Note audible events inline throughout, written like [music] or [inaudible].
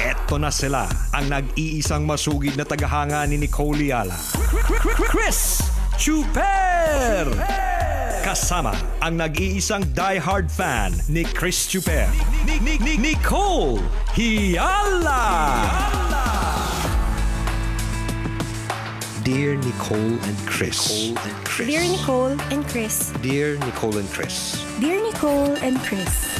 Eto na sila, ang nag-iisang masugid na tagahanga ni Nicole Yala. Chris Chuper! Kasama ang nag-iisang die-hard fan ni Chris Chuper. Nicole Hiala! Dear Nicole and Chris. Dear Nicole and Chris. Dear Nicole and Chris. Dear Nicole and Chris.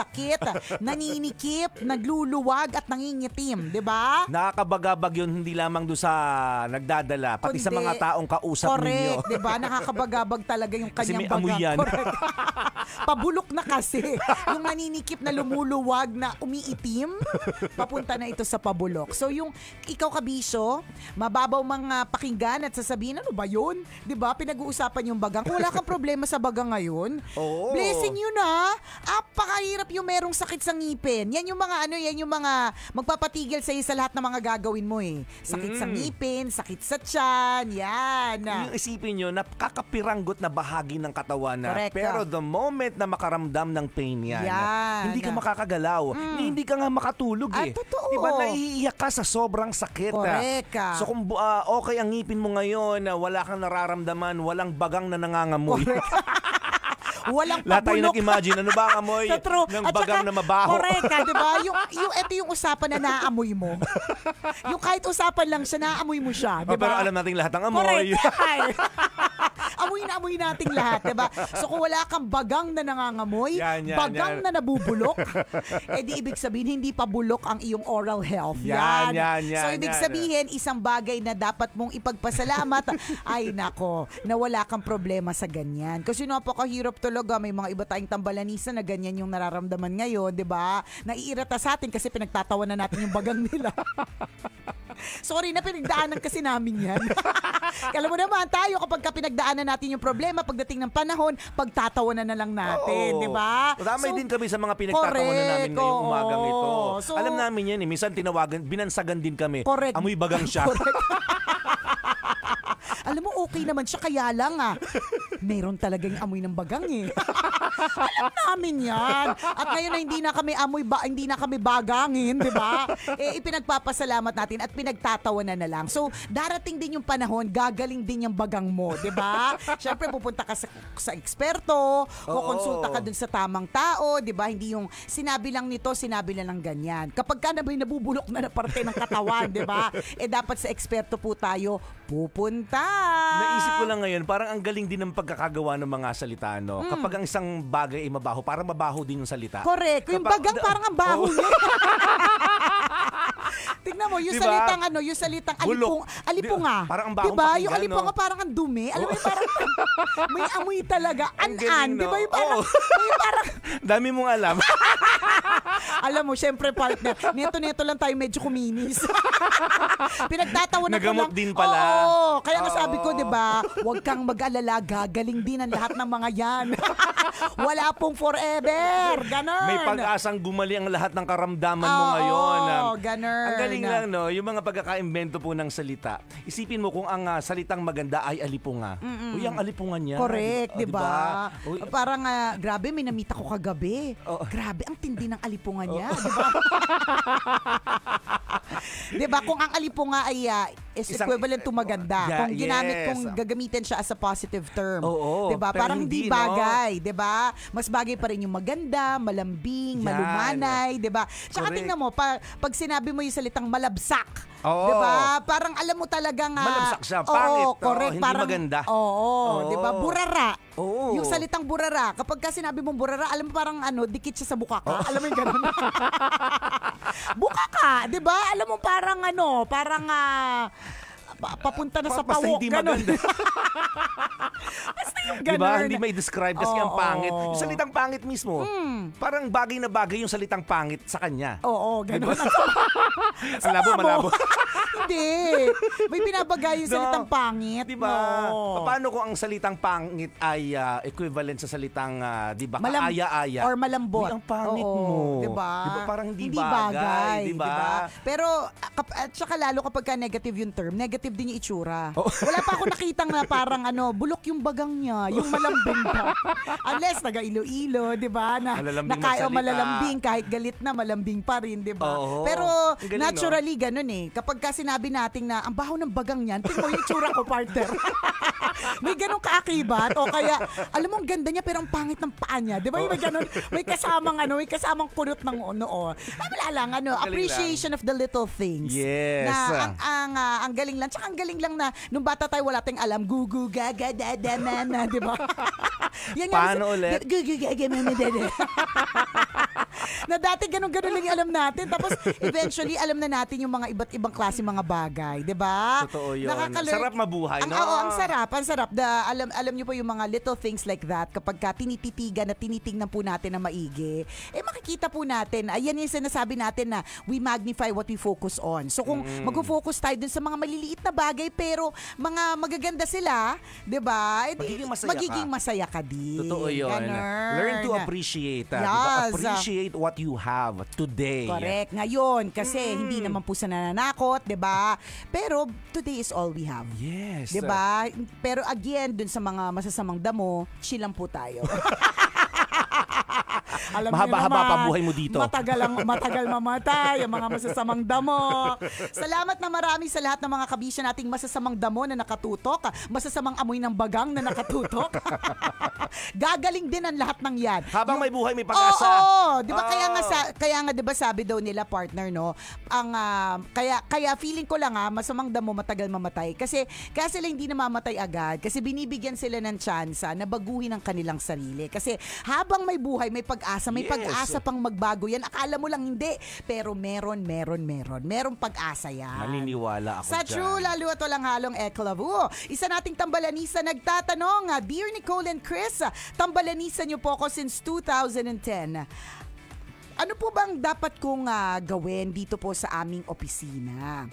sakit, naninikip, nagluluwag at nangingitim, 'di ba? Nakakabagabag 'yun hindi lamang do sa nagdadala, pati Kundi, sa mga taong kausap correct, ninyo. 'di ba? Nakakabagabag talaga yung kanyang kasi may baga. Correct. [laughs] Pabulok na kasi yung naninikip na lumuluwag na umiitim, papunta na ito sa pabulok. So yung ikaw kabisyo, mababaw mga ah, pakinggan at sasabihin ano ba 'yun? 'Di ba? Pinag-uusapan yung bagang. Kung wala kang problema sa baga ngayon, Oo. blessing yun ha. Ah. Apakahirap yung merong sakit sa ngipin. Yan yung mga ano, yan yung mga magpapatigil sa sa lahat ng mga gagawin mo eh. Sakit mm. sa ngipin, sakit sa tiyan, yan. Yung isipin niyo nakakapiranggot na bahagi ng katawan na. Correct. Ah. Pero the moment na makaramdam ng pain yan, yan. hindi ka ah. makakagalaw, mm. hindi ka nga makatulog ah, eh. Ah, totoo. Diba, naiiyak ka sa sobrang sakit. Correct. So kung uh, okay ang ngipin mo ngayon, wala kang nararamdaman, walang bagang na nangangamoy. [laughs] Walang Lahat tayo pabulok. nag-imagine. Ano ba ang amoy [laughs] Sa true. ng At bagang na mabaho? Correct ah, di ba? [laughs] Yung, yung, ito yung usapan na naaamoy mo. yung kahit usapan lang siya, naaamoy mo siya. Di oh, ba? Pero alam natin lahat ang amoy. Correct. Ay. [laughs] amoy na amoy nating lahat, di ba? So kung wala kang bagang na nangangamoy, Yan, yan, bagang yan. na nabubulok, eh di ibig sabihin hindi pa bulok ang iyong oral health. Yan, yan, yan, so ibig yan. sabihin, isang bagay na dapat mong ipagpasalamat, ay nako, nawala kang problema sa ganyan. Kasi napakahirap to talaga may mga iba tayong tambalanisa na ganyan yung nararamdaman ngayon, 'di ba? Naiirita sa atin kasi pinagtatawa na natin yung bagang nila. [laughs] Sorry na pinagdaanan kasi namin yan. [laughs] Alam mo naman tayo kapag ka pinagdaanan natin yung problema pagdating ng panahon, pagtatawanan na lang natin, 'di ba? Damay so, din kami sa mga pinagtatawanan namin ngayong umagang ito. So, Alam namin yan eh, minsan tinawagan, binansagan din kami. Correct. Amoy bagang siya. [laughs] Alam mo, okay naman siya, kaya lang ah meron talagang amoy ng bagang eh. [laughs] Alam namin yan. At ngayon na hindi na kami amoy ba, hindi na kami bagangin, di ba? Eh, ipinagpapasalamat natin at pinagtatawanan na lang. So, darating din yung panahon, gagaling din yung bagang mo, di ba? Siyempre, pupunta ka sa, sa eksperto, o konsulta ka dun sa tamang tao, di ba? Hindi yung sinabi lang nito, sinabi na lang ganyan. Kapag ka na may nabubulok na na parte ng katawan, di ba? Eh, dapat sa eksperto po tayo pupunta. Naisip ko lang ngayon, parang ang galing din ng pagkakagawa ng mga salita, no? Mm. Kapag ang isang bagay ay mabaho, parang mabaho din yung salita. Correct. Kapag, yung bagang parang ang baho oh. [laughs] Tingnan mo, yung diba? salitang ano, yung salitang alipong, alipunga. Diba? Parang ang bahong diba? Pakinggan, yung alipunga no? parang ang dumi. Alam mo, oh. parang [laughs] may amoy talaga. An-an. Diba? Yung parang, oh. [laughs] yung parang... Dami mong alam. Alam mo, syempre partner, neto-neto lang tayo medyo kuminis. [laughs] Pinagtatawanan ko lang. din pala. Oo, kaya nga sabi ko, di ba, huwag kang mag-alala, gagaling din ang lahat ng mga yan. [laughs] Wala pong forever. Ganon. May pag-asang gumali ang lahat ng karamdaman mo ngayon. Oo, ah, ganun. Ang galing lang, no? Yung mga pagkakaimbento po ng salita. Isipin mo kung ang ah, salitang maganda ay alipunga. Mm-mm. Uy, ang alipunga niya. Correct, ah, di ba? Parang, ah, grabe, may namita ko kagabi. Oo. Grabe, ang tindi ng alipunga alipunga niya. Oh. Diba? [laughs] diba? Kung ang alipunga ay uh, is Isang, equivalent to maganda. Yeah, kung ginamit, yes. kung gagamitin siya as a positive term. Oo. Oh, oh, diba? Parang hindi bagay. No? Diba? Mas bagay pa rin yung maganda, malambing, Yan. malumanay. Diba? Tsaka Correct. tingnan mo, pa, pag sinabi mo yung salitang malabsak, Oh. 'Di ba? Parang alam mo talaga nga. Malamsak siya, pangit. Oo, correct. Oo, hindi parang, maganda. Oo, oo. 'di ba? Burara. Oo. Yung salitang burara, kapag ka sinabi mong burara, alam mo parang ano, dikit siya sa bukaka. Oo. Alam mo 'yung ganun. [laughs] bukaka, 'di ba? Alam mo parang ano, parang uh, pa, papunta na pa, sa pawo. hindi maganda. [laughs] basta yung diba? ganun. Diba? Hindi may describe kasi oh, ang pangit. Yung salitang pangit mismo, mm. parang bagay na bagay yung salitang pangit sa kanya. Oo, oh, oh, ganun. Diba? ang [laughs] malabo. [laughs] hindi. May binabagay yung salitang no. pangit. Diba? No. Paano kung ang salitang pangit ay uh, equivalent sa salitang, uh, di ba, Malam- kaaya-aya? Or malambot. Di, ang pangit Oo, mo. Di ba? Di ba parang hindi, hindi bagay. bagay. Di ba? Diba? Pero, ah, at saka lalo kapag ka negative yung term, negative sensitive din yung itsura. Oh. [laughs] Wala pa ako nakitang na parang ano, bulok yung bagang niya, yung oh. malambing pa. Unless taga Iloilo, 'di ba? Na kaya malalambing kahit galit na malambing pa rin, 'di ba? Oh, Pero galing, naturally no? ganun eh. Kapag ka sinabi nating na ang baho ng bagang niyan, tingnan mo yung itsura ko, partner. [laughs] may ganong kaakibat o kaya alam mo ang ganda niya pero ang pangit ng paa niya. 'Di ba? May ganun, may kasamang ano, may kasamang kunot ng noo. Oh. Ay, wala lang ano, appreciation lang. of the little things. Yes. Na ang ang, uh, ang galing lang ang galing lang na, nung bata tayo wala tayong alam, gugu gaga dada mama, di ba? [laughs] Yan Paano nga, ulit? Gugu gaga mama dada. [laughs] na dati ganun-ganun lang yung alam natin. Tapos eventually, alam na natin yung mga iba't ibang klase mga bagay. di ba? Totoo yun. Nakakalearn. Sarap mabuhay, ang, no? Oo, ang sarap. Ang sarap. The, alam, alam nyo po yung mga little things like that kapag ka tinititigan na tinitingnan po natin na maigi. Eh, makikita po natin. Ayan yung sinasabi natin na we magnify what we focus on. So kung mm. mag-focus tayo dun sa mga maliliit na bagay pero mga magaganda sila, di ba? Eh, magiging masaya magiging ka. masaya ka din. Totoo yun. Ganun. Learn to appreciate. Ah, yes. Diba? Appreciate what you have today. Correct. Ngayon, kasi mm. hindi naman po sa nananakot, di ba? Pero today is all we have. Yes. Di ba? Pero again, dun sa mga masasamang damo, chill lang po tayo. [laughs] [laughs] Alam Mahaba-haba pa buhay mo dito. Matagal, ang, matagal mamatay, ang mga masasamang damo. Salamat na marami sa lahat ng mga kabisya nating masasamang damo na nakatutok, masasamang amoy ng bagang na nakatutok. [laughs] Gagaling din ang lahat ng yan. Habang Yung, may buhay, may pag-asa. Oo, oh, oh, di ba oh. kaya nga ah. sa, kaya nga di ba sabi daw nila partner no, ang uh, kaya kaya feeling ko lang ha, ah, masamang damo matagal mamatay kasi kasi sila hindi namamatay agad kasi binibigyan sila ng tsansa na baguhin ang kanilang sarili kasi habang may buhay, may pag pag-asa. May yes. pag-asa pang magbago yan. Akala mo lang hindi. Pero meron, meron, meron. Merong pag-asa yan. Maniniwala ako Sa dyan. true, lalo at walang halong eklavo. Isa nating tambalanisa nagtatanong, Dear ah, Nicole and Chris, ah, tambalanisa niyo po ako since 2010. Ano po bang dapat kong uh, gawin dito po sa aming opisina?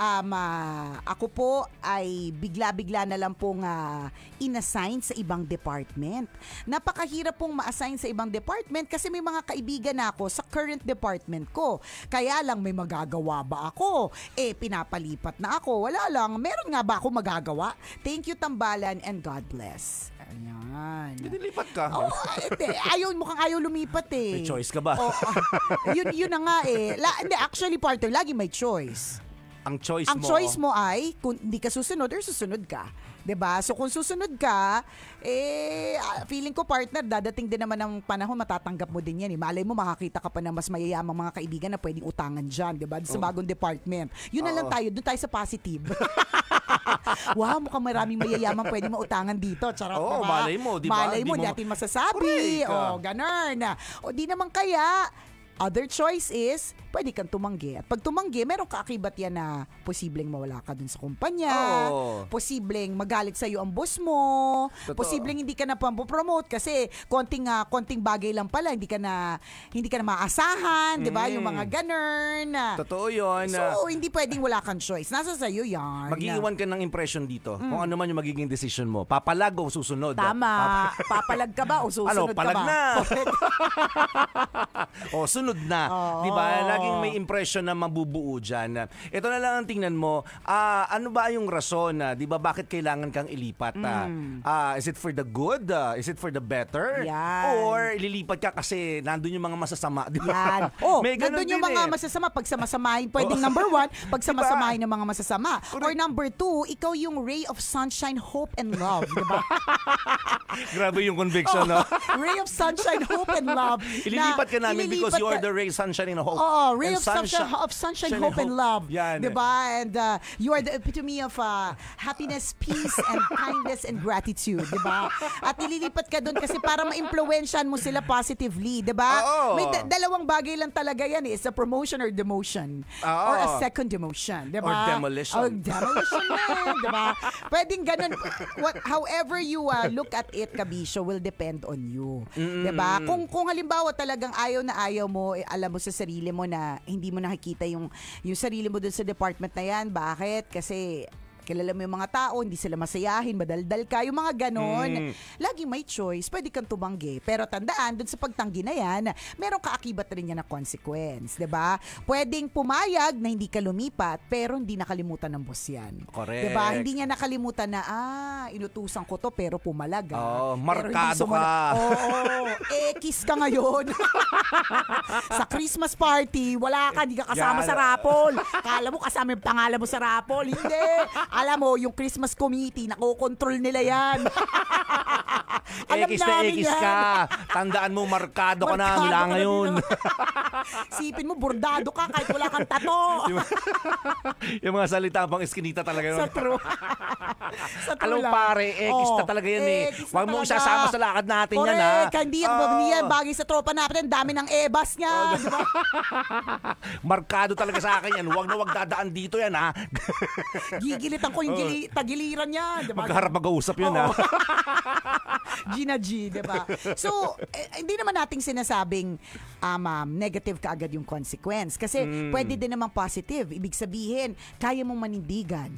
um, uh, ako po ay bigla-bigla na lang pong uh, inassign sa ibang department. Napakahirap pong ma-assign sa ibang department kasi may mga kaibigan na ako sa current department ko. Kaya lang may magagawa ba ako? Eh, pinapalipat na ako. Wala lang. Meron nga ba ako magagawa? Thank you, Tambalan, and God bless. Ayan. Nilipat ka. Oh, ete, ayaw, mukhang ayaw lumipat eh. May choice ka ba? Oh, uh, yun, yun na nga eh. La, hindi, actually, partner, lagi may choice. Ang choice ang mo. Ang choice mo ay, kung hindi ka susunod or susunod ka. 'di ba? So kung susunod ka, eh ah, feeling ko partner dadating din naman ang panahon matatanggap mo din 'yan. Eh. Malay mo makakita ka pa ng mas mayayamang mga kaibigan na pwedeng utangan diyan, 'di ba? Sa oh. bagong department. 'Yun oh. na lang tayo, doon tayo sa positive. [laughs] wow, mukhang maraming mayayamang pwede mautangan dito. Charot oh, ba? malay mo, di ba? Malay mo, di natin masasabi. Correct. O, oh, ganun. O, di naman kaya, other choice is, pwede kang tumanggi. At pag tumanggi, meron kaakibat yan na posibleng mawala ka dun sa kumpanya, oh. posibleng magalit sa'yo ang boss mo, Totoo. posibleng hindi ka na pampopromote kasi konting, uh, konting bagay lang pala, hindi ka na, hindi ka na maasahan, mm. di ba? Yung mm. mga ganern. Totoo yun. So, hindi pwedeng wala kang choice. Nasa sa'yo yan. Mag-iwan ka ng impression dito. Mm. Kung ano man yung magiging decision mo. Papalag o susunod. Tama. Pap- [laughs] Papalag ka ba o ano, susunod ano, palag ka ba? na. [laughs] [laughs] o, sunod na. Oh. Di ba? laging may impression na mabubuo dyan. Ito na lang ang tingnan mo, ah, ano ba yung rason, na, ah, di ba, bakit kailangan kang ilipat? ah? Mm. Ah, is it for the good? Ah, is it for the better? Yan. Or ililipat ka kasi nandun yung mga masasama, di ba? Yan. [laughs] Oh, May nandun yung mga eh. masasama. Pag samasamahin, [laughs] pwedeng oh. number one, pag [laughs] samasamahin ng mga masasama. Or number two, ikaw yung ray of sunshine, hope, and love. Di ba? Grabe yung conviction, oh, no? ray of sunshine, hope, and love. Ililipat ka namin because you are the ray sunshine and hope. Oo, Oh, ray of sunshine, sunshine, of sunshine, hope, hope, and love. Yan. Diba? And uh, you are the epitome of uh, happiness, peace, and [laughs] kindness and gratitude. Diba? At nililipat ka doon kasi para ma-influensyan mo sila positively. Diba? Oo. May da- dalawang bagay lang talaga yan. Eh. It's a promotion or demotion. Oo. Or a second demotion. Diba? Or demolition. Or demolition na. diba? Pwedeng ganun. What, however you uh, look at it, Kabisyo, will depend on you. Mm. Diba? Kung, kung halimbawa talagang ayaw na ayaw mo, eh, alam mo sa sarili mo na na hindi mo nakikita yung, yung sarili mo dun sa department na yan. Bakit? Kasi kilala mo yung mga tao, hindi sila masayahin, madaldal ka, yung mga ganon. Mm. Lagi may choice, pwede kang tumanggi. Pero tandaan, dun sa pagtanggi na yan, merong kaakibat rin yan na consequence, ba diba? Pwedeng pumayag na hindi ka lumipat, pero hindi nakalimutan ng boss yan. Correct. Diba? Hindi niya nakalimutan na, ah, inutusan ko to pero pumalaga. Ah. Oh, markado ka. oh, eh, kiss ka ngayon. [laughs] sa Christmas party, wala ka, hindi ka kasama yeah. sa rapol. Kala mo kasama yung pangalan mo sa rapol. Hindi. Alam mo, yung Christmas committee, nakokontrol nila yan. [laughs] Eh, Alam X na X yan. ka. Tandaan mo, markado, markado ka na mula ngayon. Sipin mo, bordado ka kahit wala kang tato. yung, yung mga salita pang iskinita talaga yun. Sa true. sa true Alam lang. pare, X oh, na talaga yan eh. Huwag mo isasama sa lakad natin Correct. yan ha. hindi yan, oh. yan bagay sa tropa natin. Dami ng ebas niya. Oh, di [laughs] markado talaga sa akin yan. Huwag na huwag dadaan dito yan ha. Gigilitan ko yung oh. gili, tagiliran niya. Diba? Magharap mag-uusap yun oh. ha. [laughs] Gina G, di ba? So, eh, hindi naman nating sinasabing um, um, negative kaagad yung consequence. Kasi mm. pwede din naman positive. Ibig sabihin, kaya mong manindigan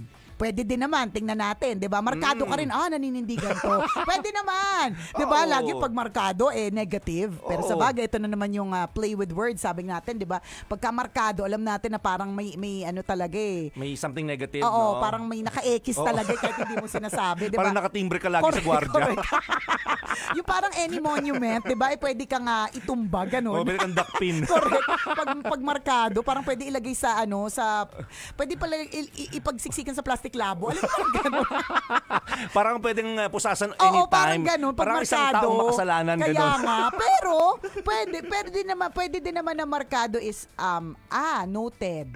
Pwede din naman, tingnan natin, 'di ba? Markado mm. ka rin, ah, naninindigan ko. [laughs] Pwede naman. 'Di ba? Oh. Lagi pag markado eh negative. Pero oh. sa bagay ito na naman yung uh, play with words, sabi natin, 'di ba? Pagka markado, alam natin na parang may may ano talaga eh. May something negative, Oo, no? parang may naka-X oh. talaga eh, kahit hindi mo sinasabi, 'di ba? Parang nakatimbre ka lagi correct, sa gwardiya. [laughs] yung parang any monument, 'di ba? Eh, pwede kang uh, itumba ganun. Oh, pwede kang duckpin. [laughs] correct. Pag pag markado, parang pwede ilagay sa ano, sa pwede pala il- ipagsiksikan sa plastic klabo. Alam mo, ganun. [laughs] parang pwedeng uh, pusasan anytime. Oo, parang ganun. Pag parang isang taong makasalanan. Kaya ganun. nga. [laughs] Pero, pwede, pwede, din naman, pwede din naman na markado is, um, ah, noted.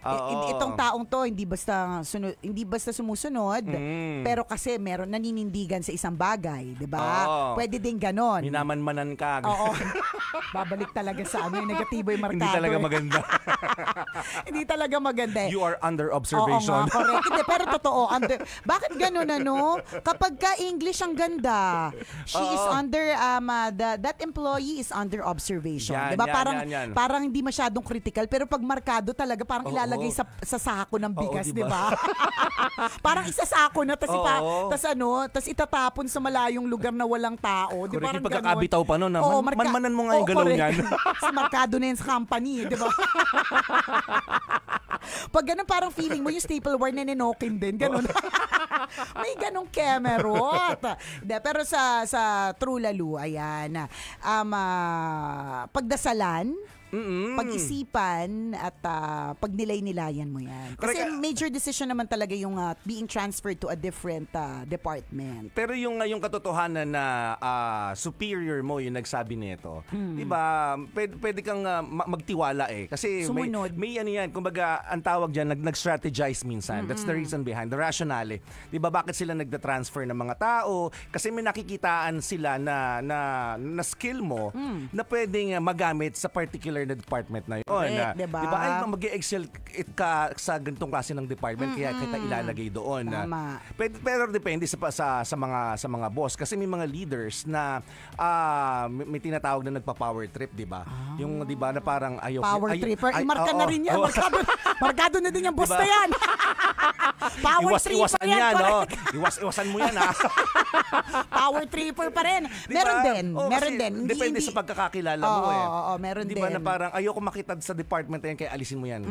Oh. Itong taong to, hindi basta sunod, hindi basta sumusunod, mm. pero kasi meron naninindigan sa isang bagay, 'di ba? Oh. Pwede din ganon. Minamanmanan ka. Oo. [laughs] Babalik talaga sa ano, yung negatibo yung markado. Eh. [laughs] Hindi talaga maganda. hindi eh. talaga maganda. You are under observation. Oo nga, correct. Hindi, pero [laughs] totoo. Under, bakit ganun ano? Kapag ka English ang ganda, she Oo. is under, um, uh, the, that employee is under observation. Yan, diba? parang, yan, yan. parang hindi masyadong critical, pero pag markado talaga, parang Oo ilalagay sa, sa sako ng bigas, diba? di ba? [laughs] Parang isa sako na, tas, ipa, tas ano, tas itatapon sa malayong lugar na walang tao. Di correct, yung pagkakabitaw pa nun, oh, man, manmanan mo nga yung galaw niyan. [laughs] sa merkado na yan sa company, di ba? [laughs] Pag ganun parang feeling mo yung staple stapleware na ninokin din, ganun. May ganong kemerot. De, pero sa sa True Lalu, ayan. Um, uh, pagdasalan, Mm-mm. pag-isipan at uh, pagnilay-nilayan mo yan. Kasi Correct. major decision naman talaga yung uh, being transferred to a different uh, department. Pero yung uh, yung katotohanan na uh, superior mo yung nagsabi nito. Mm. 'Di ba? Pwede, pwede kang uh, magtiwala eh kasi Sumunod. may may ano yan, kumbaga ang tawag diyan nag strategize minsan. Mm-mm. That's the reason behind the rationale. Eh. 'Di ba bakit sila nagda-transfer ng mga tao? Kasi may nakikitaan sila na na, na skill mo mm. na pwedeng magamit sa particular particular na department na yun. di ba? Diba, ay, mag-excel ka sa ganitong klase ng department, mm-hmm. kaya kita ilalagay doon. Tama. Pero, pero depende sa, sa, sa, mga, sa mga boss. Kasi may mga leaders na uh, may, may tinatawag na nagpa-power trip, di ba? Ah. Yung, di ba, na parang ayok. Power ay, tripper. Ay, Imarka oh, na rin yan. Oh. Markado, [laughs] markado na din yung boss diba? na yan. [laughs] Power Iwas, tripper iwasan yan, yan no? Iwas, iwasan mo yan, ha? [laughs] Power tripper pa rin. Diba? Meron din. Oh, meron din. Depende hindi, sa pagkakakilala oh, mo, eh. Oo, oh, oh, meron diba, din. Diba, parang ayoko makita sa department na yan, kaya alisin mo yan.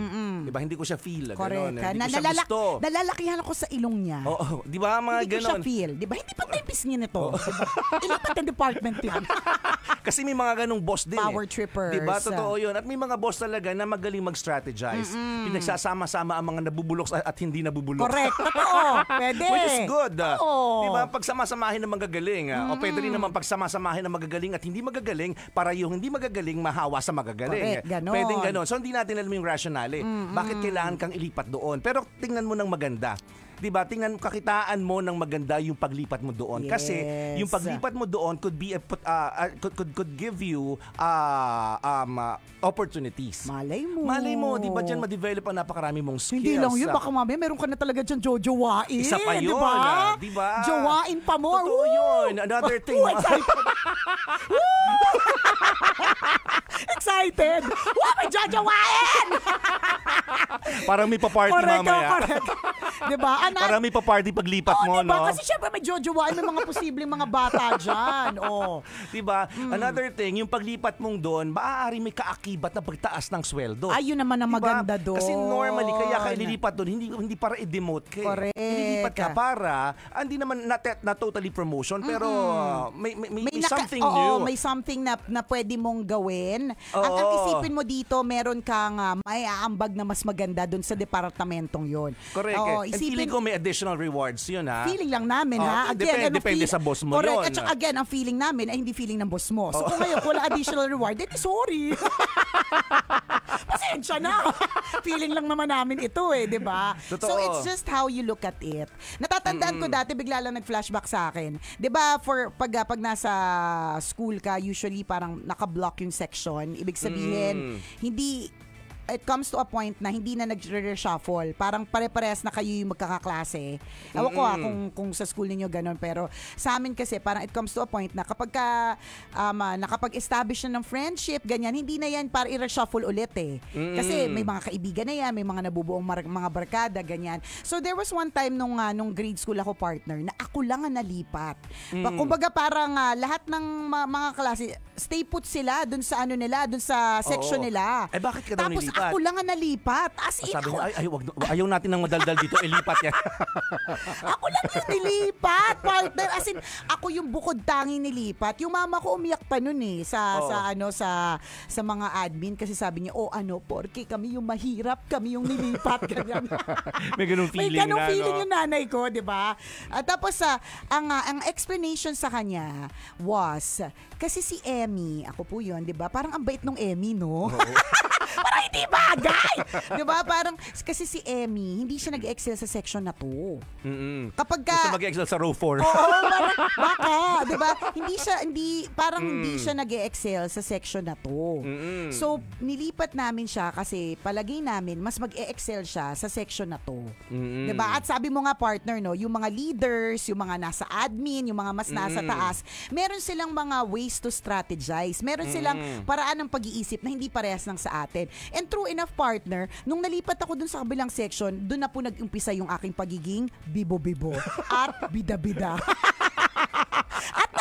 Di ba? Hindi ko siya feel. Ah, Correct. Ganun. Hindi ko siya Nalalakihan ako sa ilong niya. Oo, oh, di ba mga Hindi ko siya feel. Di ba? Hindi pa tayo nito. ito. Diba? Ilipat ang department yan. [laughs] Kasi may mga ganong boss din. Power eh. trippers. ba? Diba? Totoo yun. At may mga boss talaga na magaling mag-strategize. Mm-mm. Pinagsasama-sama ang mga nabubulok at hindi nabubulok. Correct. Totoo. Pwede. [laughs] Which is good. Oo. Di Diba? Pagsamasamahin ng magagaling. ah. O pwede rin naman pagsamasamahin ang magagaling at hindi magagaling para yung hindi magagaling mahawa sa magagaling. Correct, ganon. Pwedeng ganon. So hindi natin alam yung rationale. Mm-mm. Bakit kailangan kang ilipat doon? Pero tingnan mo ng maganda. 'di ba? Tingnan kakitaan mo ng maganda yung paglipat mo doon yes. kasi yung paglipat mo doon could be a, uh, could, could could give you uh, um uh, opportunities. Malay mo. Malay mo, 'di ba? Diyan ma-develop ang napakarami mong skills. Hindi lang 'yun, baka mamaya meron ka na talaga diyan jojowain. Isa pa diba? 'yun, 'di ba? diba? Jowain pa mo. Totoo Woo! 'yun. Another [laughs] thing. Woo, excited. [laughs] excited. Woo, may jojowain. Parang may pa-party mamaya. Correct. 'Di ba? Sana. Para may pa-party paglipat oh, mo, diba? no? Kasi syempre may jojowaan may mga posibleng mga bata dyan. [laughs] Oh. Diba? Mm. Another thing, yung paglipat mong doon, maaari may kaakibat na pagtaas ng sweldo. Ayun Ay, naman ang diba? maganda doon. Kasi normally, kaya ka ililipat doon, hindi, hindi para i-demote ka. Eh. Correct. Ililipat ka para, ah, hindi naman na, na totally promotion, pero mm-hmm. may, may, may, may, may naka, something oh, new. May something na, na pwede mong gawin. Oo. Ang, ang isipin mo dito, meron kang uh, may aambag na mas maganda doon sa departamentong yon. Correct. Oo, isipin, And feeling ko kung may additional rewards yun ha. Feeling lang namin ha. Again, depende, ano, depende sa boss mo correct. yun. At saka, again, ang feeling namin ay hindi feeling ng boss mo. So oh. kung ngayon, wala [laughs] additional reward, then sorry. [laughs] Pasensya na. [laughs] feeling lang naman namin ito eh, di ba? So it's just how you look at it. Natatandaan mm-hmm. ko dati, bigla lang nag-flashback sa akin. Di ba, for pag, ah, pag nasa school ka, usually parang nakablock yung section. Ibig sabihin, mm. hindi it comes to a point na hindi na nagre-reshuffle. Parang pare-parehas na kayo yung magkakaklase. Ewan ko ah, kung, kung sa school niyo ganun. Pero sa amin kasi, parang it comes to a point na kapag ka, um, ah, nakapag-establish na ng friendship, ganyan, hindi na yan para i-reshuffle ulit eh. Mm-mm. Kasi may mga kaibigan na yan, may mga nabubuong mar- mga barkada, ganyan. So there was one time nung, uh, nung grade school ako partner na ako lang ang nalipat. Mm. Kumbaga parang uh, lahat ng uh, mga klase, stay put sila dun sa ano nila, dun sa section Oo. nila. Eh bakit ka daw Tapos nilipat? ako lang ang nalipat. As in, Sabi ako, niya, ay, ay, wag, ayaw natin ng madaldal dito, ilipat eh, yan. [laughs] ako lang yung nilipat, partner. As in, ako yung bukod tangi nilipat. Yung mama ko umiyak pa nun eh sa, Oo. sa ano sa sa mga admin kasi sabi niya, "Oh, ano, porke kami yung mahirap, kami yung nilipat." [laughs] Ganyan. [laughs] May ganung feeling May ganung na, feeling no? yung nanay ko, 'di ba? At ah, tapos sa ah, ang ah, ang explanation sa kanya was kasi si Emmy, ako po yun, di ba? Parang ang bait nung Emmy, no? [laughs] parang hindi bagay! di ba? Parang, kasi si Emmy, hindi siya nag-excel sa section na to. Mm-mm. Kapag ka... Gusto mag-excel sa row 4. Oo, [laughs] parang, baka, di ba? Hindi siya, hindi, parang mm. hindi siya nag-excel sa section na to. Mm-mm. So, nilipat namin siya kasi palagay namin, mas mag-excel siya sa section na to. Di ba? At sabi mo nga, partner, no, yung mga leaders, yung mga nasa admin, yung mga mas nasa Mm-mm. taas, meron silang mga ways ways to strategize. Meron silang mm. paraan ng pag-iisip na hindi parehas ng sa atin. And true enough, partner, nung nalipat ako dun sa kabilang section, dun na po nag-umpisa yung aking pagiging bibo-bibo [laughs] at bida-bida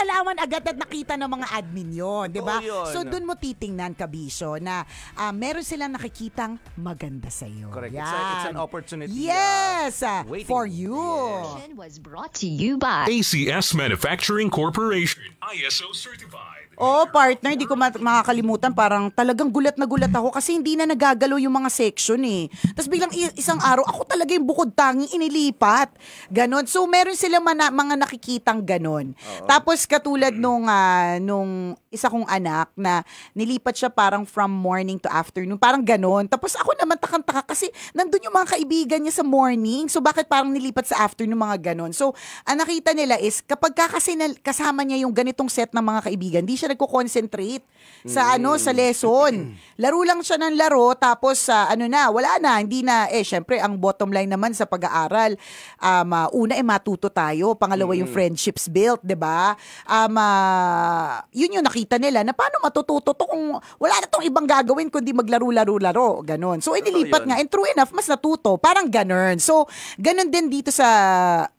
malalaman agad at nakita ng mga admin yon, di ba? so doon mo titingnan kabiso na uh, meron silang nakikitang maganda sa iyo. Correct. It's, a, it's an opportunity. Yes, uh, for you. Yeah. Was brought to you by ACS Manufacturing Corporation, ISO certified. Oo, oh, partner, hindi ko makakalimutan. Parang talagang gulat na gulat ako kasi hindi na nagagalo yung mga section eh. Tapos biglang isang araw, ako talaga yung bukod tanging inilipat. Ganon. So, meron sila mana- mga nakikitang ganon. Uh-huh. Tapos katulad nung, uh, nung isa kong anak na nilipat siya parang from morning to afternoon. Parang ganon. Tapos ako naman takang-taka kasi nandun yung mga kaibigan niya sa morning. So, bakit parang nilipat sa afternoon mga ganon? So, ang nakita nila is kapag ka kasi kasama niya yung ganitong set ng mga kaibigan, di siya siya nagko-concentrate sa mm. ano, sa lesson. Laro lang siya ng laro tapos uh, ano na, wala na, hindi na eh syempre ang bottom line naman sa pag-aaral um uh, una eh matuto tayo, pangalawa mm. yung hmm. friendships built, 'di ba? Um uh, yun yung nakita nila na paano matututo to kung wala na tong ibang gagawin kundi maglaro-laro-laro, ganun. So inilipat nga and true enough, mas natuto, parang ganun. So ganun din dito sa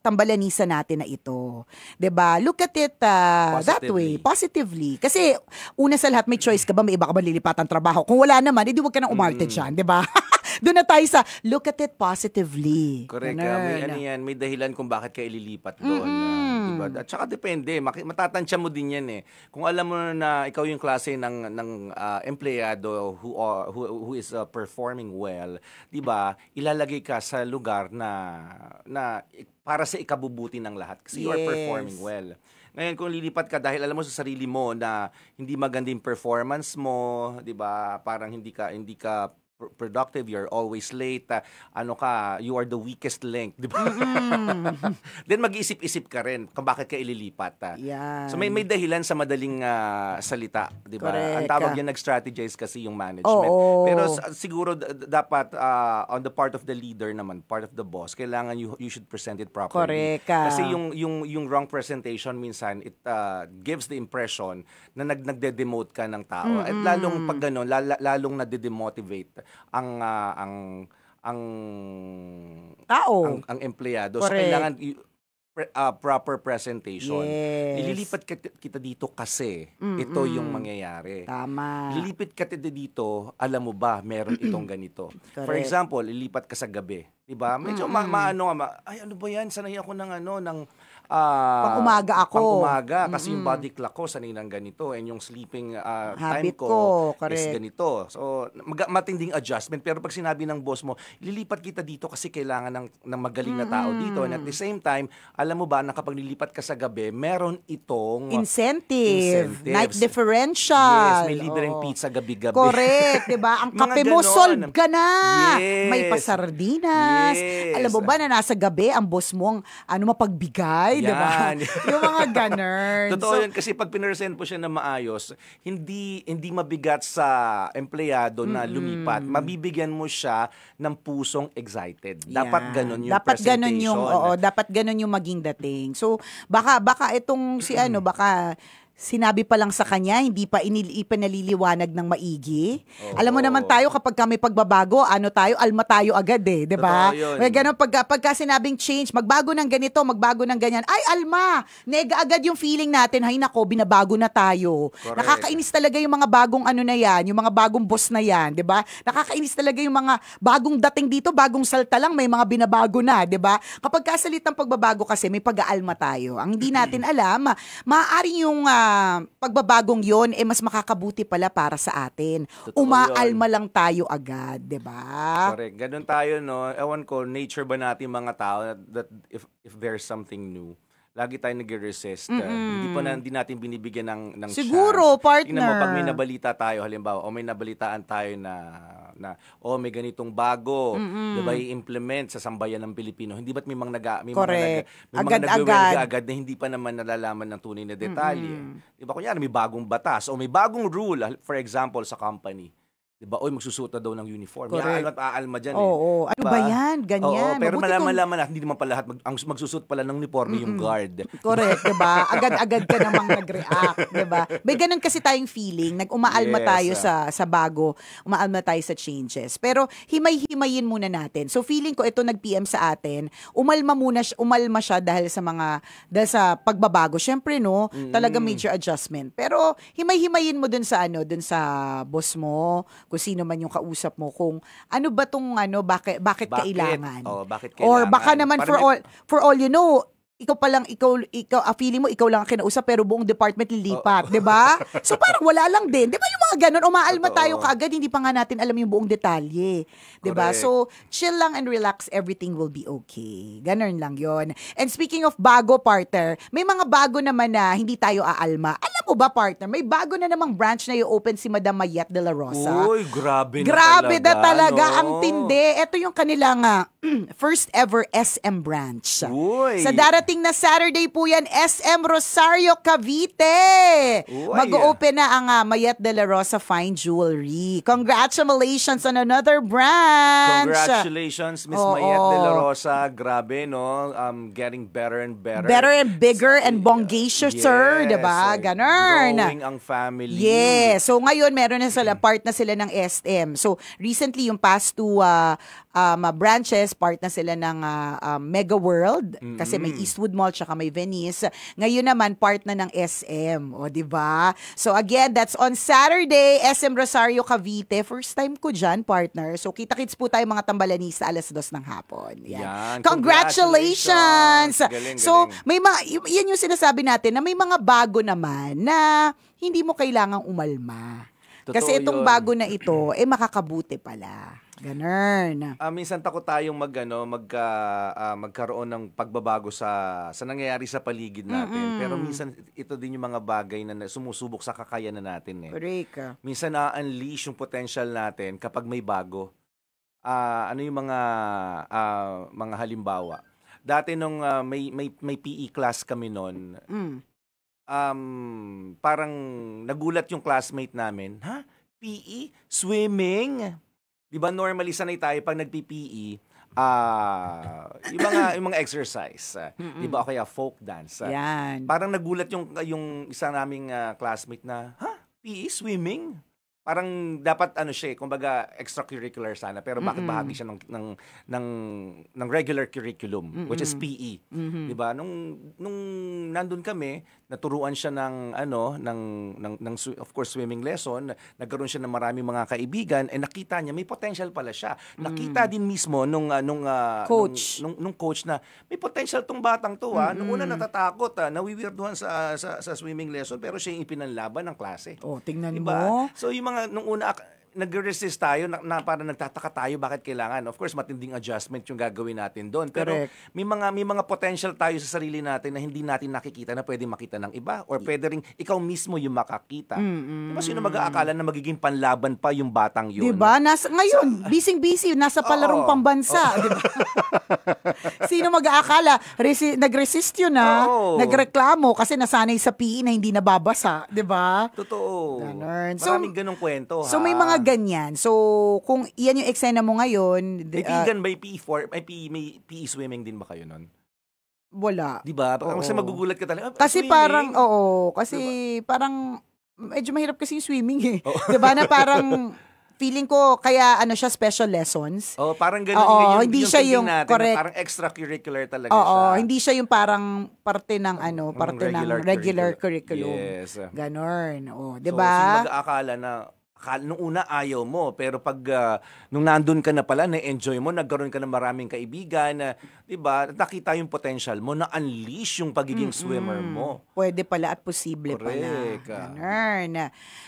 tambalanisa natin na ito. 'Di ba? Look at it uh, that way, positively. Kasi una sa lahat may choice ka ba, may iba ka ba lilipat ang trabaho? Kung wala naman, edi eh, wag ka nang umarte mm. dyan, di ba? [laughs] Doon na tayo sa look at it positively. Correct. Ganun. Ah, may, ano yan, may dahilan kung bakit ka ililipat doon. Mm-hmm. Uh, diba? At saka depende, matatansya mo din yan eh. Kung alam mo na ikaw yung klase ng ng uh, empleyado who, uh, who who is uh, performing well, 'di ba? Ilalagay ka sa lugar na na para sa ikabubuti ng lahat kasi yes. you are performing well. Ngayon kung lilipat ka dahil alam mo sa sarili mo na hindi maganda performance mo, 'di ba? Parang hindi ka hindi ka productive, you're always late, uh, ano ka, you are the weakest link, di ba? Mm-hmm. [laughs] Then mag-iisip-isip ka rin kung bakit ka ililipat. Uh. So may may dahilan sa madaling uh, salita, di ba? Ang tawag yan, nag-strategize kasi yung management. Oh, oh. Pero uh, siguro dapat uh, on the part of the leader naman, part of the boss, kailangan you you should present it properly. Correct. Kasi yung yung yung wrong presentation minsan it uh, gives the impression na nag nagde-demote ka ng tao. Mm-hmm. At lalong pag ganun, lala, lalong na-demotivate ang uh, ang ang tao, ang, ang empleyado. Correct. So kailangan uh, proper presentation. Yes. Ililipat kita dito kasi Mm-mm. ito yung mangyayari. Tama. Lilipat ka dito, alam mo ba, meron itong ganito. Correct. For example, ililipat ka sa gabi. Diba? Medyo ma- maano ma- ay ano ba yan, sanay ako ng ano, ng uh, ah, pang umaga ako. Pang umaga kasi mm-hmm. yung body clock ko sanay ng ganito and eh. yung sleeping uh, time ko, ko is ganito. So mag- matinding adjustment pero pag sinabi ng boss mo, lilipat kita dito kasi kailangan ng, ng magaling mm-hmm. na tao dito and at the same time, alam mo ba na kapag nilipat ka sa gabi, meron itong incentive, incentives. night differential. Yes, may libre oh. pizza gabi-gabi. Correct, 'di ba? Ang [laughs] kape mo solve ka na. Yes. May pasardinas. Yes. Alam mo ba na nasa gabi ang boss mong ano mapagbigay? Yan. di [laughs] yung mga ganern. Totoo so, yan kasi pag pinresent po siya na maayos, hindi hindi mabigat sa empleyado na mm-hmm. lumipat. Mabibigyan mo siya ng pusong excited. Dapat yeah. ganun yung dapat presentation. Ganun yung, oo, dapat ganun yung maging dating. So baka baka itong si ano, baka sinabi pa lang sa kanya, hindi pa ipinaliliwanag ng maigi. Oh. Alam mo naman tayo kapag kami pagbabago, ano tayo, alma tayo agad eh, 'di ba? May ganun pag pagka sinabing change, magbago ng ganito, magbago ng ganyan. Ay, alma, nega agad yung feeling natin, hay nako, binabago na tayo. Correct. Nakakainis talaga yung mga bagong ano na 'yan, yung mga bagong boss na 'yan, 'di ba? Nakakainis talaga yung mga bagong dating dito, bagong salta lang, may mga binabago na, 'di ba? Kapag kasalitang pagbabago kasi may pag-aalma tayo. Ang hindi natin alam, maaari yung uh, pagbabagong yon eh mas makakabuti pala para sa atin. Totoo Umaalma yun. lang tayo agad, 'di ba? Correct. Ganun tayo no. Ewan ko nature ba natin mga tao that if if there's something new, lagi tayong nagre-resist. Mm-hmm. hindi pa na, hindi natin binibigyan ng, ng Siguro, chance. partner. Tingnan mo, pag may nabalita tayo, halimbawa, o may nabalitaan tayo na, na oh, may ganitong bago, mm-hmm. diba, i-implement sa sambayan ng Pilipino. Hindi ba't may mga naga, may Correct. mga naga, may agad, mga agad. agad na hindi pa naman nalalaman ng tunay na detalye. Mm-hmm. Diba, kunyari, may bagong batas o may bagong rule, ah, for example, sa company 'di ba? Oy, magsusuot na daw ng uniform. Correct. May aalmat aalma diyan eh. Oo, oh. ano diba? ba 'yan? Ganyan. Oo, pero malaman kung... na hindi naman pala lahat mag, ang magsusuot pala ng uniform yung guard. Correct, 'di ba? Agad-agad ka namang nag-react, 'di ba? May ganun kasi tayong feeling, nag-umaalma yes, tayo ah. sa sa bago, umaalma tayo sa changes. Pero himay-himayin muna natin. So feeling ko ito nag-PM sa atin, umalma muna siya, umalma siya dahil sa mga dahil sa pagbabago. Syempre no, talaga major adjustment. Pero himay-himayin mo dun sa ano, dun sa boss mo, kung sino man yung kausap mo kung ano ba tong ano bakit bakit, bakit kailangan. Oh, bakit kailangan? Or baka naman Para for may... all for all you know, ikaw pa lang ikaw ikaw ah, feeling mo ikaw lang ang kinausap pero buong department lilipat, oh. 'di ba? [laughs] So parang wala lang din, 'di ba? mga ah, ganun, umaalma Totoo. tayo kaagad, hindi pa nga natin alam yung buong detalye. ba diba? So, chill lang and relax, everything will be okay. Ganun lang yon And speaking of bago, partner, may mga bago naman na hindi tayo aalma. Alam mo ba, partner, may bago na namang branch na i-open si Madam Mayet de la Rosa. Uy, grabe na grabe talaga. Grabe na talaga, no? ang tindi. Ito yung kanilang uh, [clears throat] first ever SM branch. Uy. Sa darating na Saturday po yan, SM Rosario Cavite. Mag-open na ang uh, ah, Mayet de la Rosa Rosa Fine Jewelry. Congratulations on another branch! Congratulations, Miss oh, Mayette de la Rosa. Grabe, no? Um, getting better and better. Better and bigger and bongacious, yes, sir. Diba? Ganun. Growing ang family. Yes. So, ngayon, meron na sila, mm-hmm. part na sila ng SM. So, recently, yung past two uh, um, uh, branches, part na sila ng uh, um, Mega World mm-hmm. kasi may Eastwood Mall tsaka may Venice. Ngayon naman part na ng SM, o di ba? So again, that's on Saturday, SM Rosario Cavite. First time ko diyan, partner. So kita-kits po tayo mga tambalanista alas dos ng hapon. Yan. yan. Congratulations! Congratulations! Galing, galing. So may mga yan yung sinasabi natin na may mga bago naman na hindi mo kailangang umalma. Totoo Kasi itong yun. bago na ito, eh makakabuti pala. Ganern. Uh, ah, minsan takot tayong mag, ano, magka, uh, magkaroon ng pagbabago sa, sa nangyayari sa paligid natin. Mm-hmm. Pero minsan ito din yung mga bagay na sumusubok sa kakayanan natin. Eh. Correct. Minsan na-unleash yung potential natin kapag may bago. Uh, ano yung mga, uh, mga halimbawa? Dati nung uh, may, may, may PE class kami noon, mm. um, parang nagulat yung classmate namin, ha? PE? Swimming? 'di ba normally sanay tayo pag nagpi-PE, ah uh, yung mga yung mga exercise, ah, 'di ba? O kaya folk dance. Ah. Yan. Parang nagulat yung yung isa naming uh, classmate na, "Ha? PE swimming?" parang dapat ano siya eh, kumbaga extracurricular sana pero bakit mm-hmm. bahagi siya ng ng ng ng regular curriculum mm-hmm. which is PE. Mm-hmm. 'Di ba? Nung nung nandun kami, naturuan siya ng ano ng ng, ng of course swimming lesson, nagkaroon siya ng maraming mga kaibigan at eh, nakita niya may potential pala siya. Nakita mm-hmm. din mismo nung uh, nung uh, coach nung, nung, nung coach na may potential tong batang to ha. Ah. Mm-hmm. Nung una natatakot ah, nawiwirduhan sa, sa sa swimming lesson pero siya yung ipinanlaban ng klase. Oh, tingnan diba? mo. So yung mga nung una nag-resist tayo na, na para nagtataka tayo bakit kailangan. Of course, matinding adjustment yung gagawin natin doon. Pero Correct. may mga may mga potential tayo sa sarili natin na hindi natin nakikita na pwede makita ng iba or pwede ring ikaw mismo yung makakita. Mm-hmm. Diba sino mag-aakala na magiging panlaban pa yung batang yun? Diba? Nasa, ngayon, so, busy-busy, nasa palarong oh, pambansa. Oh. Diba? [laughs] sino mag-aakala? Resi- nag-resist yun na, ah. oh. nagreklamo kasi nasanay sa PE na hindi nababasa. Diba? Totoo. Ganun. Maraming so, ganong kwento. Ha? So may mga ganyan. So, kung iyan yung eksena mo ngayon... May uh, PE ba? PE4? May PE, may PE swimming din ba kayo nun? Wala. Di ba? Kasi magugulat ka talaga. Ah, kasi swimming? parang, oo. Kasi diba? parang, medyo mahirap kasi yung swimming eh. Oh. Di ba na [laughs] parang, feeling ko kaya ano siya special lessons. Oh, parang ganun Oo, yung, hindi yung siya yung natin, correct. parang extracurricular talaga Oo, siya. Oo, hindi siya yung parang parte ng ano, parte ng regular, ng regular curriculum. curriculum. Yes. Ganon. Oh, 'di ba? So, so diba? mag-aakala na akala una ayaw mo pero pag uh, nung nandun ka na pala na-enjoy mo nagkaroon ka ng maraming kaibigan na uh, 'di ba nakita yung potential mo na unleash yung pagiging mm-hmm. swimmer mo pwede pala at posible Correct. pala ah. Ganun.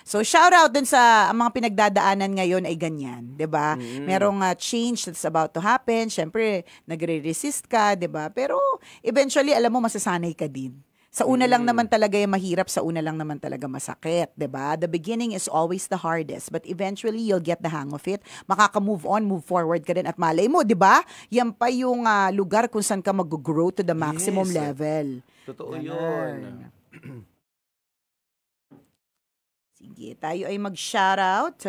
so shout out dun sa ang mga pinagdadaanan ngayon ay ganyan 'di ba mm-hmm. merong uh, change that's about to happen syempre nagre-resist ka 'di ba pero eventually alam mo masasanay ka din sa una mm. lang naman mm. talaga yung mahirap, sa una lang naman talaga masakit, 'di ba? The beginning is always the hardest, but eventually you'll get the hang of it. Makaka-move on, move forward ka din at malay mo, 'di ba? Yan pa yung uh, lugar kung saan ka mag-grow to the maximum yes. level. Totoo Ganun. 'yun. Sige, tayo ay mag-shoutout.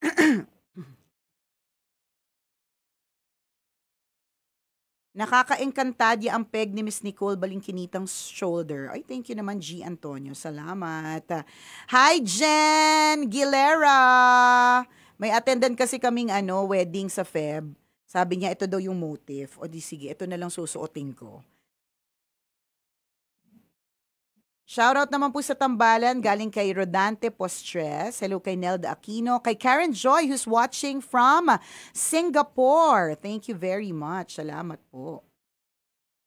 [clears throat] Nakakaengkanta di ang peg ni Miss Nicole Balinkinitang shoulder. Ay, thank you naman, G. Antonio. Salamat. Hi, Jen Gilera! May attendant kasi kaming ano, wedding sa Feb. Sabi niya, ito daw yung motif. O di sige, ito na lang susuotin ko. Shoutout naman po sa Tambalan, galing kay Rodante Postres. Hello kay Nelda Aquino. Kay Karen Joy, who's watching from Singapore. Thank you very much. Salamat po.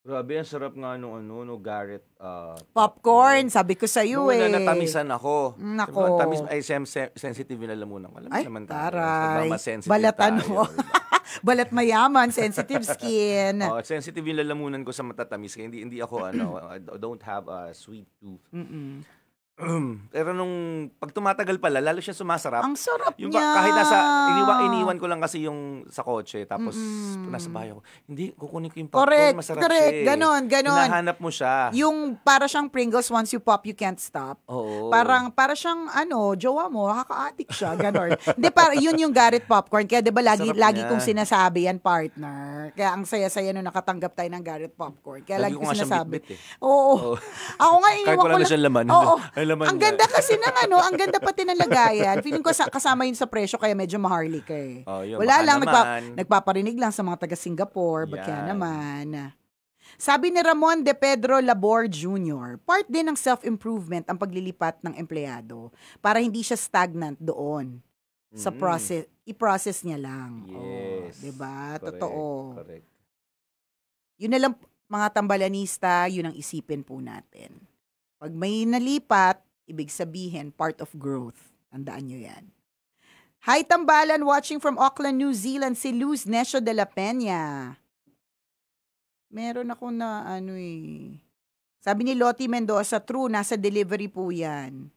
Grabe, ang sarap nga nung ano, no, Garrett. Uh, popcorn, popcorn, sabi ko sa iyo eh. Noon na natamisan ako. Nako. Diba, tamis, ay, sem, sem, sensitive na lamunan ko. Alam ay, naman taray. Tayo, Balatan mo. Diba? balat mayaman, sensitive skin. [laughs] Oh, sensitive yung lalamunan ko sa matatamis. Kaya hindi, hindi ako, ano, I don't have a sweet tooth. Mm-mm. [clears throat] Pero nung pag tumatagal pala, lalo siya sumasarap. Ang sarap yung, niya. Kahit nasa, iniwa, iniwan ko lang kasi yung sa kotse, tapos mm-hmm. nasa bahay ako. Hindi, kukunin ko yung popcorn, correct, masarap correct. siya. Correct, eh. ganon, ganon. Hinahanap mo siya. Yung para siyang Pringles, once you pop, you can't stop. Oo. Parang, para siyang, ano, jowa mo, kaka-addict siya, ganon. [laughs] Hindi, para, yun yung Garrett popcorn. Kaya, di ba, lagi, sarap lagi niya. kong sinasabi yan, partner. Kaya, ang saya-saya nung nakatanggap tayo ng Garrett popcorn. Kaya, lagi, lagi ko sinasabi. eh. Oo. Oh. [laughs] Ako nga, iniwan ko lang. Kahit wala na siyang laman. Oo. [laughs] Alaman ang ganda na. kasi ng ano, ang ganda pati ng lagayan. Feeling ko sa, kasama yun sa presyo kaya medyo maharli ka eh. Oh, yun, Wala lang, nagpa, nagpaparinig lang sa mga taga-Singapore, yeah. bakya naman. Sabi ni Ramon De Pedro Labor Jr., part din ng self-improvement ang paglilipat ng empleyado para hindi siya stagnant doon mm-hmm. sa mm. process, i-process niya lang. Oh, yes. Oh, 'Di ba? Totoo. Correct. Yun na lang mga tambalanista, yun ang isipin po natin. Pag may nalipat, ibig sabihin part of growth. Tandaan nyo yan. Hi Tambalan, watching from Auckland, New Zealand, si Luz Nesho de la Peña. Meron ako na ano eh. Sabi ni Lottie Mendoza, true, nasa delivery po yan.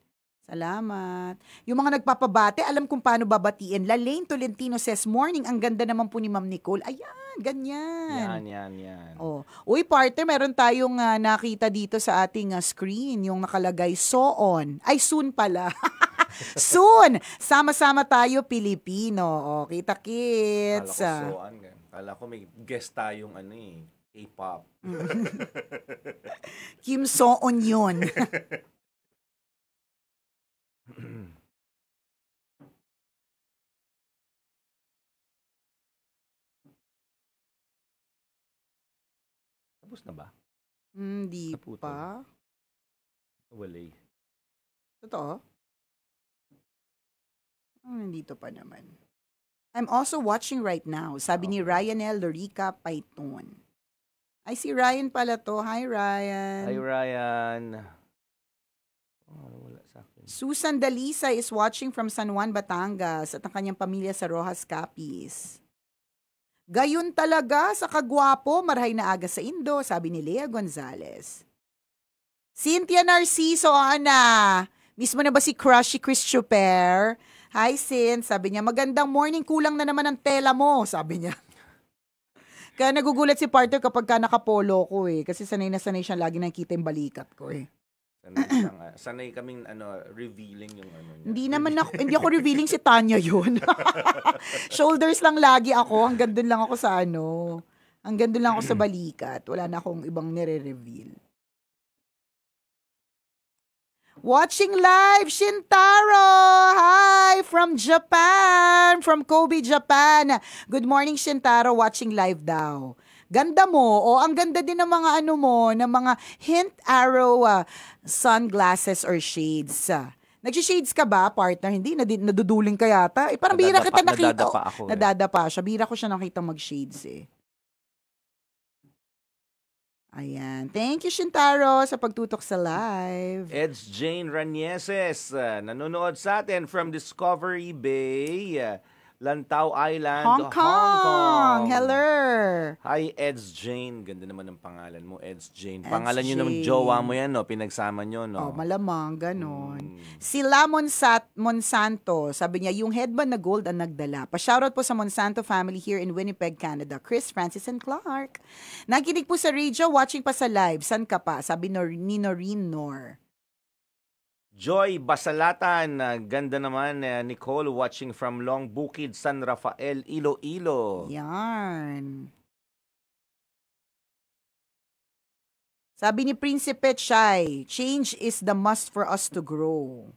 Salamat. Yung mga nagpapabate, alam kung paano babatiin. Lalaine Tolentino says, morning, ang ganda naman po ni Ma'am Nicole. Ayan ganyan. Yan, yan, yan. Oh. Uy, partner, meron tayong uh, nakita dito sa ating uh, screen, yung nakalagay so on. Ay, soon pala. [laughs] soon! Sama-sama tayo, Pilipino. Oh, kita kits. Kala ko ah. so on. Kala ko may guest tayong ano eh, K-pop. Mm. [laughs] Kim So-on yun. [laughs] Tapos na ba? Hindi Naputol. pa. Wala eh. Totoo? Oh, nandito pa naman. I'm also watching right now, sabi okay. ni Ryanel Lorica Python. I see Ryan pala to. Hi, Ryan. Hi, Ryan. Oh, wala sa akin. Susan Dalisa is watching from San Juan, Batangas at ang kanyang pamilya sa Rojas Capiz. Gayon talaga sa kagwapo, marahay na aga sa Indo, sabi ni Lea Gonzalez. Cynthia Narciso, oh, Ana. Mismo na ba si crush si Chris Chuper? Hi, Sin. Sabi niya, magandang morning. Kulang na naman ang tela mo, [laughs] sabi niya. Kaya nagugulat si partner kapag ka nakapolo ko eh. Kasi sanay na sanay siya lagi nakikita yung balikat ko eh. Sanay, sanay kaming ano, revealing yung ano niya. Hindi naman ako, hindi ako revealing si Tanya yun. [laughs] Shoulders lang lagi ako. Hanggang doon lang ako sa ano. Hanggang doon lang ako sa balikat. Wala na akong ibang nire-reveal. Watching live, Shintaro! Hi! From Japan! From Kobe, Japan! Good morning, Shintaro. Watching live daw ganda mo o ang ganda din ng mga ano mo, ng mga hint arrow uh, sunglasses or shades. nag Nagsishades ka ba, partner? Hindi, Nad- naduduling ka yata. Eh, parang nadadapa, bira kita nakita. Nadadapa oh, ako. Eh. Nadadapa siya. Bira ko siya nakita mag-shades eh. Ayan. Thank you, Shintaro, sa pagtutok sa live. It's Jane Ranieses, uh, nanonood sa atin from Discovery Bay. Uh, Lantau Island, Hong Kong. Hong Kong. Hello. Hi, Eds Jane. Ganda naman ng pangalan mo, Eds Jane. pangalan Jane. nyo naman, jowa mo yan, no? Pinagsama nyo, no? Oh, malamang, ganun. Hmm. Si La Monsat, Monsanto, sabi niya, yung headband na gold ang nagdala. Pa-shoutout po sa Monsanto family here in Winnipeg, Canada. Chris, Francis, and Clark. Nakinig po sa radio, watching pa sa live. San ka pa? Sabi ni Noreen Nor. Joy Basalatan, ah, ganda naman uh, Nicole watching from Long Bukid, San Rafael, Iloilo. Yarn. Sabi ni Prinsipe Chay, change is the must for us to grow.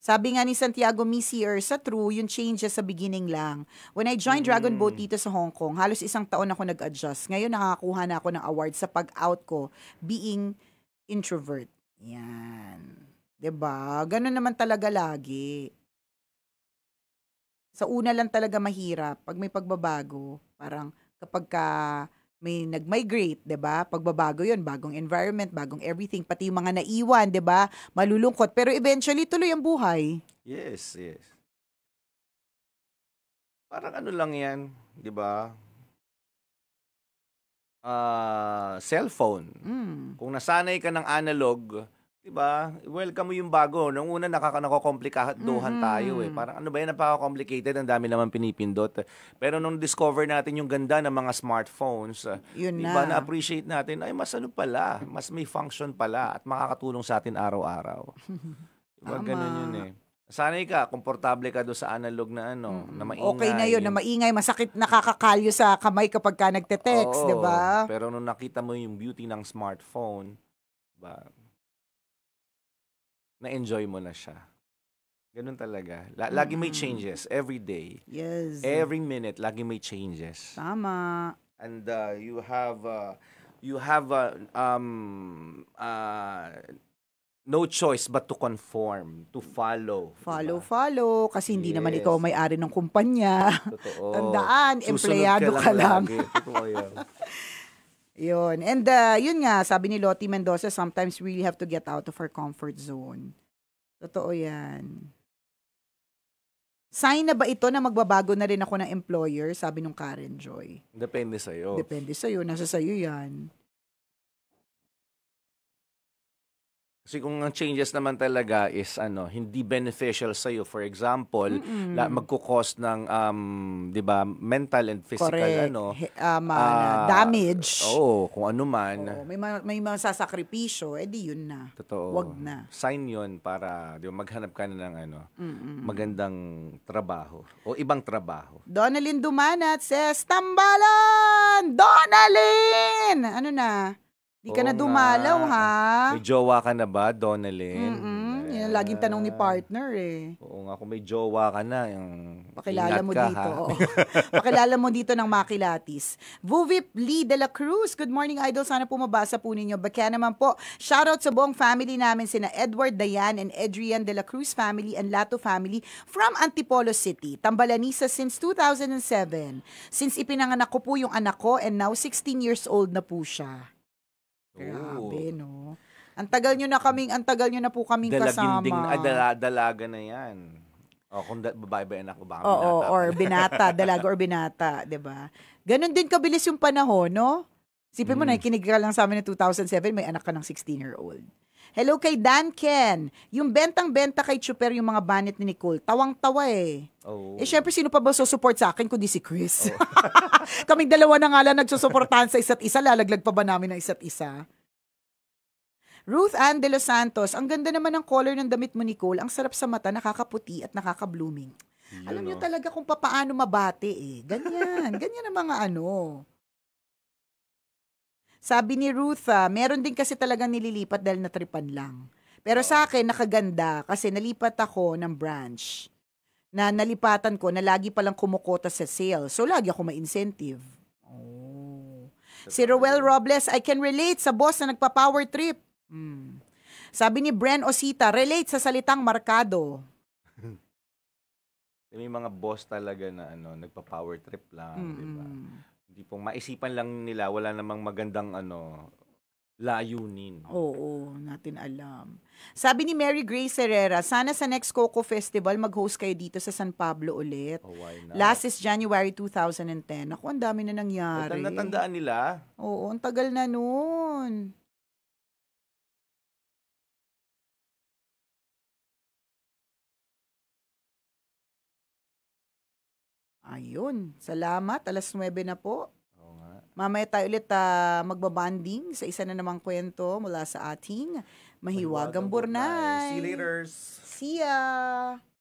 Sabi nga ni Santiago Misier, sa true, yung changes sa beginning lang. When I joined Dragon mm. Boat dito sa Hong Kong, halos isang taon ako nag-adjust. Ngayon nakakuha na ako ng award sa pag-out ko, being introvert. Yan. 'Di ba? Ganun naman talaga lagi. Sa una lang talaga mahirap pag may pagbabago, parang kapag ka may nag-migrate, 'di ba? Pagbabago 'yon, bagong environment, bagong everything, pati yung mga naiwan, 'di ba? Malulungkot, pero eventually tuloy ang buhay. Yes, yes. Parang ano lang 'yan, 'di ba? Uh, cellphone. Mm. Kung nasanay ka ng analog, Diba? Welcome mo yung bago. Nung una, nakakanakokomplikaduhan mm mm-hmm. tayo eh. Parang ano ba yan, napaka-complicated, ang dami naman pinipindot. Pero nung discover natin yung ganda ng mga smartphones, Yun diba, na. na-appreciate natin, ay mas ano pala, mas may function pala at makakatulong sa atin araw-araw. [laughs] diba, ganun yun eh. Sanay ka, komportable ka doon sa analog na ano, mm-hmm. na maingay. Okay na yun, na maingay, masakit nakakakalyo sa kamay kapag ka nagte-text, di ba? Pero nung nakita mo yung beauty ng smartphone, ba diba, na-enjoy mo na siya. Ganun talaga. La- mm-hmm. Lagi may mm. changes every day. Yes. Every minute, lagi may changes. Tama. And uh, you have uh, you have uh, um uh, no choice but to conform, to follow. Follow, diba? follow. Kasi hindi yes. naman ikaw may-ari ng kumpanya. Totoo. Tandaan, Susunod empleyado ka lang. Ka [laughs] yun. And uh, yun nga, sabi ni Lottie Mendoza, sometimes we really have to get out of our comfort zone. Totoo yan. Sign na ba ito na magbabago na rin ako ng employer, sabi nung Karen Joy? Depende sa'yo. Depende sa'yo, nasa sa'yo yan. Kasi kung ang changes naman talaga is ano, hindi beneficial sa iyo for example, mm-hmm. magko-cause ng um, 'di ba, mental and physical Correct. ano, um, uh, ah, damage. oh, kung ano man. oh, may ma- may masasakripisyo, edi eh, yun na. Totoo. Wag na. Sign yun para 'di ba maghanap ka na ng ano, mm-hmm. magandang trabaho o ibang trabaho. Donalyn Dumanat says, "Tambalan! Donalyn! Ano na? Di ka Oo na dumalaw, nga. ha? May jowa ka na ba, Donalyn? Mm-mm. Yan ang laging tanong ni partner, eh. Oo nga, kung may jowa ka na, yung Pakilala mo ka, dito. oh. [laughs] Pakilala mo dito ng makilatis. Vuvip Lee de la Cruz. Good morning, Idol. Sana po mabasa po ninyo. Baka naman po. Shoutout sa buong family namin, sina Edward Dayan and Adrian de la Cruz family and Lato family from Antipolo City, Tambalanisa since 2007. Since ipinanganak ko po yung anak ko and now 16 years old na po siya. Grabe, Oo. no? Ang tagal nyo na kaming, ang tagal nyo na po kaming Dalaginding, kasama. Ah, dala, dalaga na yan. O, oh, kung da, babae ba anak ako, baka Oo, or [laughs] binata, dalaga or binata, di ba? Ganon din kabilis yung panahon, no? Sipin mo, mm. nakikinig ka lang sa amin ng 2007, may anak ka ng 16-year-old. Hello kay Dan Ken. Yung bentang-benta kay Chuper yung mga banit ni Nicole. Tawang-tawa eh. Oh. Eh syempre sino pa ba susupport sa akin kundi si Chris? Oh. [laughs] Kaming dalawa na nga lang nagsusuportahan sa isa't isa. Lalaglag pa ba namin ng isa't isa? Ruth Ann De Los Santos, ang ganda naman ng color ng damit mo, Nicole. Ang sarap sa mata, nakakaputi at nakaka-blooming. Yun, Alam niyo no? Oh. talaga kung paano mabati eh. Ganyan. [laughs] ganyan ang mga ano. Sabi ni Rutha, ah, meron din kasi talaga nililipat dahil natripan lang. Pero sa akin, nakaganda kasi nalipat ako ng branch na nalipatan ko na lagi palang kumukota sa sales. So, lagi ako ma-incentive. Oh. Si Roel Robles, I can relate sa boss na nagpa-power trip. Mm. Sabi ni Bren Osita, relate sa salitang markado. [laughs] May mga boss talaga na ano, nagpa-power trip lang, mm. 'di ba? hindi pong maisipan lang nila, wala namang magandang ano, layunin. Oo, natin alam. Sabi ni Mary Grace Herrera, sana sa next Coco Festival mag-host kayo dito sa San Pablo ulit. Oh, why not? Last is January 2010. Ako, ang dami na nangyari. Natandaan nila. Oo, ang tagal na noon. Ayun. Salamat. Alas 9 na po. Oo nga. Mamaya tayo ulit uh, magbabanding sa isa na namang kwento mula sa ating Mahiwagang, Mahiwagang Burnay. Burnay. See you later. See ya.